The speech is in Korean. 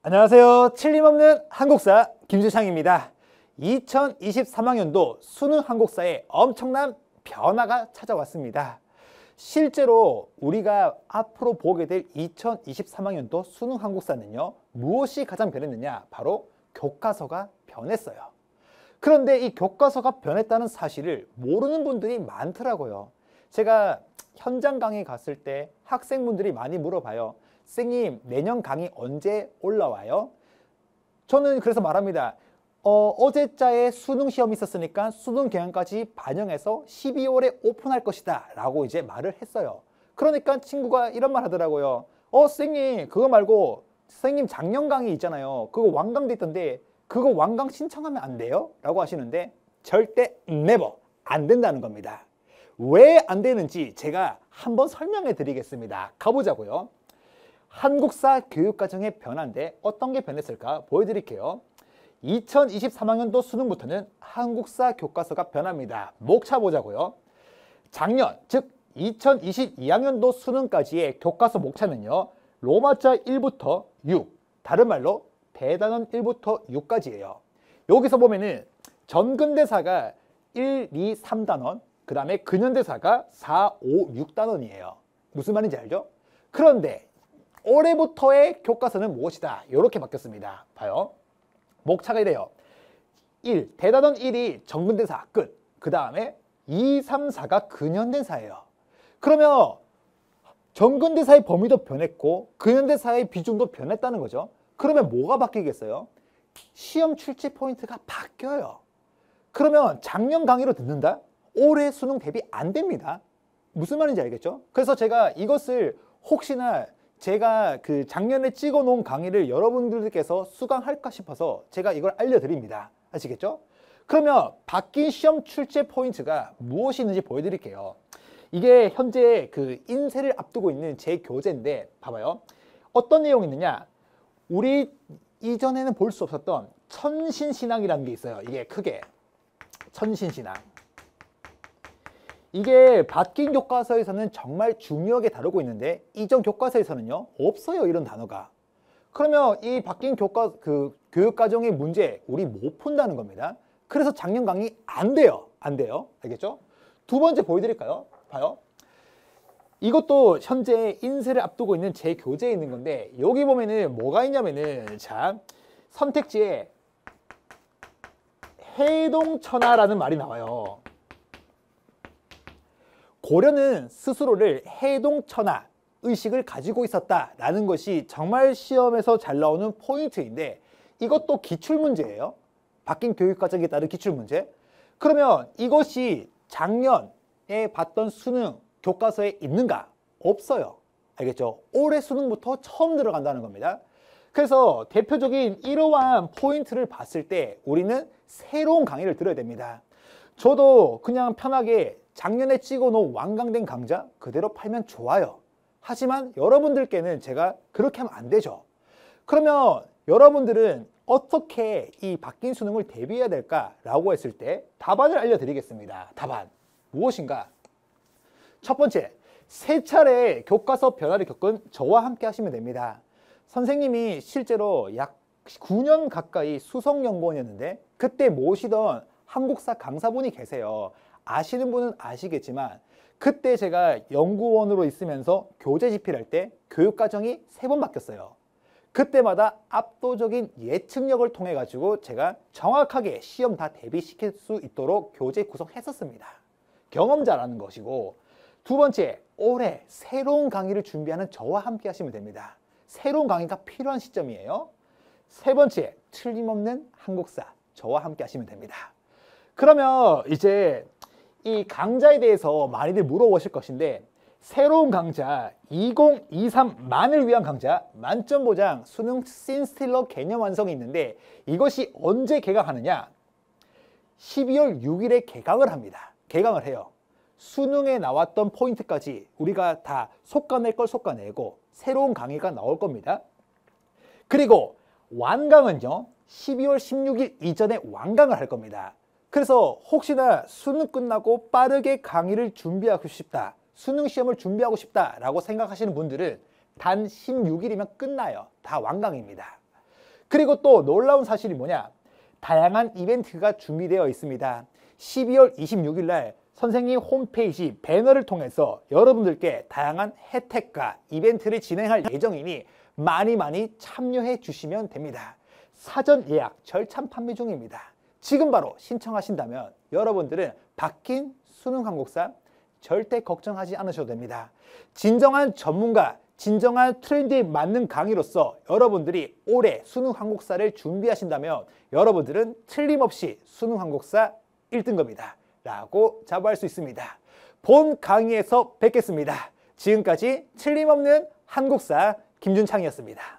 안녕하세요. 칠림 없는 한국사 김주창입니다. 2023학년도 수능 한국사에 엄청난 변화가 찾아왔습니다. 실제로 우리가 앞으로 보게 될 2023학년도 수능 한국사는요. 무엇이 가장 변했느냐? 바로 교과서가 변했어요. 그런데 이 교과서가 변했다는 사실을 모르는 분들이 많더라고요. 제가 현장 강의 갔을 때 학생분들이 많이 물어봐요. 선생님 내년 강의 언제 올라와요? 저는 그래서 말합니다. 어, 어제자에 수능 시험이 있었으니까 수능 경향까지 반영해서 12월에 오픈할 것이다 라고 이제 말을 했어요. 그러니까 친구가 이런 말 하더라고요. 어 선생님 그거 말고 선생님 작년 강의 있잖아요. 그거 완강됐던데 그거 완강 신청하면 안 돼요? 라고 하시는데 절대 네버 안 된다는 겁니다. 왜 안 되는지 제가 한번 설명해 드리겠습니다. 가보자고요. 한국사 교육과정의 변화인데 어떤 게 변했을까 보여드릴게요. 2023학년도 수능부터는 한국사 교과서가 변합니다. 목차 보자고요. 작년, 즉 2022학년도 수능까지의 교과서 목차는요. 로마자 1부터 6, 다른 말로 대단원 1부터 6까지예요. 여기서 보면은 전근대사가 1, 2, 3단원, 그 다음에 근현대사가 4, 5, 6단원이에요. 무슨 말인지 알죠? 그런데 올해부터의 교과서는 무엇이다. 이렇게 바뀌었습니다. 봐요. 목차가 이래요. 1. 대단원 1이 정근대사 끝. 그 다음에 2, 3, 4가 근현대사예요. 그러면 정근대사의 범위도 변했고 근현대사의 비중도 변했다는 거죠. 그러면 뭐가 바뀌겠어요? 시험 출제 포인트가 바뀌어요. 그러면 작년 강의로 듣는다? 올해 수능 대비 안 됩니다. 무슨 말인지 알겠죠? 그래서 제가 이것을 혹시나 제가 그 작년에 찍어 놓은 강의를 여러분들께서 수강할까 싶어서 제가 이걸 알려드립니다. 아시겠죠? 그러면 바뀐 시험 출제 포인트가 무엇이 있는지 보여드릴게요. 이게 현재 그 인쇄를 앞두고 있는 제 교재인데 봐봐요. 어떤 내용이 있느냐. 우리 이전에는 볼 수 없었던 천신신앙이라는 게 있어요. 이게 크게. 천신신앙. 이게 바뀐 교과서에서는 정말 중요하게 다루고 있는데 이전 교과서에서는요 없어요 이런 단어가 그러면 이 바뀐 교과 그 교육 과정의 문제 우리 못 푼다는 겁니다 그래서 작년 강의 안 돼요 안 돼요 알겠죠 두 번째 보여드릴까요 봐요 이것도 현재 인쇄를 앞두고 있는 제 교재에 있는 건데 여기 보면은 뭐가 있냐면은 자 선택지에 해동천하라는 말이 나와요 고려는 스스로를 해동천하 의식을 가지고 있었다라는 것이 정말 시험에서 잘 나오는 포인트인데 이것도 기출문제예요. 바뀐 교육과정에 따른 기출문제. 그러면 이것이 작년에 봤던 수능 교과서에 있는가? 없어요. 알겠죠? 올해 수능부터 처음 들어간다는 겁니다. 그래서 대표적인 이러한 포인트를 봤을 때 우리는 새로운 강의를 들어야 됩니다. 저도 그냥 편하게 작년에 찍어놓은 완강된 강좌 그대로 팔면 좋아요. 하지만 여러분들께는 제가 그렇게 하면 안 되죠. 그러면 여러분들은 어떻게 이 바뀐 수능을 대비해야 될까라고 했을 때 답안을 알려드리겠습니다. 답안. 무엇인가? 첫 번째, 세 차례 교과서 변화를 겪은 저와 함께 하시면 됩니다. 선생님이 실제로 약 9년 가까이 수석연구원이었는데 그때 모시던 한국사 강사분이 계세요. 아시는 분은 아시겠지만 그때 제가 연구원으로 있으면서 교재 집필할 때 교육 과정이 세 번 바뀌었어요. 그때마다 압도적인 예측력을 통해 가지고 제가 정확하게 시험 다 대비시킬 수 있도록 교재 구성했었습니다. 경험자라는 것이고 두 번째 올해 새로운 강의를 준비하는 저와 함께 하시면 됩니다. 새로운 강의가 필요한 시점이에요. 세 번째 틀림없는 한국사 저와 함께 하시면 됩니다. 그러면 이제 이강좌에 대해서 많이들 물어보실 것인데 새로운 강좌 2023만을 위한 강좌 만점 보장, 수능 씬스틸러 개념 완성이 있는데 이것이 언제 개강하느냐? 12월 6일에 개강을 합니다. 개강을 해요. 수능에 나왔던 포인트까지 우리가 다 속가낼 걸 속가내고 새로운 강의가 나올 겁니다. 그리고 완강은요. 12월 16일 이전에 완강을 할 겁니다. 그래서 혹시나 수능 끝나고 빠르게 강의를 준비하고 싶다. 수능 시험을 준비하고 싶다라고 생각하시는 분들은 단 16일이면 끝나요. 다 완강입니다. 그리고 또 놀라운 사실이 뭐냐? 다양한 이벤트가 준비되어 있습니다. 12월 26일 날 선생님 홈페이지 배너를 통해서 여러분들께 다양한 혜택과 이벤트를 진행할 예정이니 많이 많이 참여해 주시면 됩니다. 사전 예약 절찬 판매 중입니다. 지금 바로 신청하신다면 여러분들은 바뀐 수능 한국사 절대 걱정하지 않으셔도 됩니다. 진정한 전문가, 진정한 트렌드에 맞는 강의로서 여러분들이 올해 수능 한국사를 준비하신다면 여러분들은 틀림없이 수능 한국사 1등급이다 라고 자부할 수 있습니다. 본 강의에서 뵙겠습니다. 지금까지 틀림없는 한국사 김준창이었습니다.